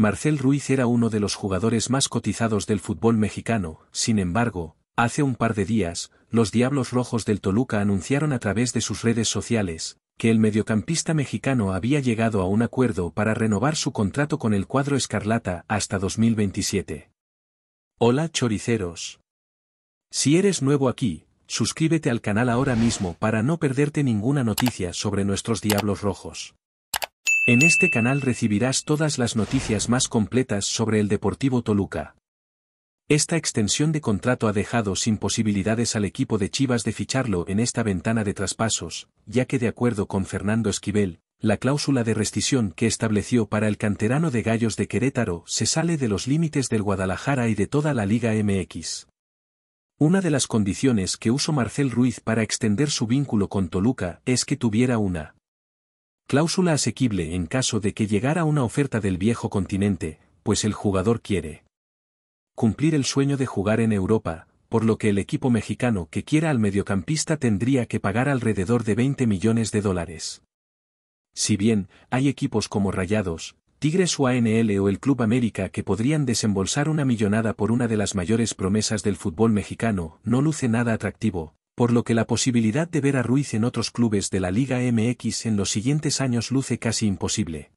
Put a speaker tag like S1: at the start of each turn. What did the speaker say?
S1: Marcel Ruiz era uno de los jugadores más cotizados del fútbol mexicano, sin embargo, hace un par de días, los Diablos Rojos del Toluca anunciaron a través de sus redes sociales, que el mediocampista mexicano había llegado a un acuerdo para renovar su contrato con el cuadro Escarlata hasta 2027. Hola choriceros. Si eres nuevo aquí, suscríbete al canal ahora mismo para no perderte ninguna noticia sobre nuestros Diablos Rojos. En este canal recibirás todas las noticias más completas sobre el Deportivo Toluca. Esta extensión de contrato ha dejado sin posibilidades al equipo de Chivas de ficharlo en esta ventana de traspasos, ya que de acuerdo con Fernando Esquivel, la cláusula de rescisión que estableció para el canterano de Gallos de Querétaro se sale de los límites del Guadalajara y de toda la Liga MX. Una de las condiciones que usó Marcel Ruiz para extender su vínculo con Toluca es que tuviera una Cláusula asequible en caso de que llegara una oferta del viejo continente, pues el jugador quiere cumplir el sueño de jugar en Europa, por lo que el equipo mexicano que quiera al mediocampista tendría que pagar alrededor de 20 millones de dólares. Si bien, hay equipos como Rayados, Tigres o ANL o el Club América que podrían desembolsar una millonada por una de las mayores promesas del fútbol mexicano, no luce nada atractivo, por lo que la posibilidad de ver a Ruiz en otros clubes de la Liga MX en los siguientes años luce casi imposible.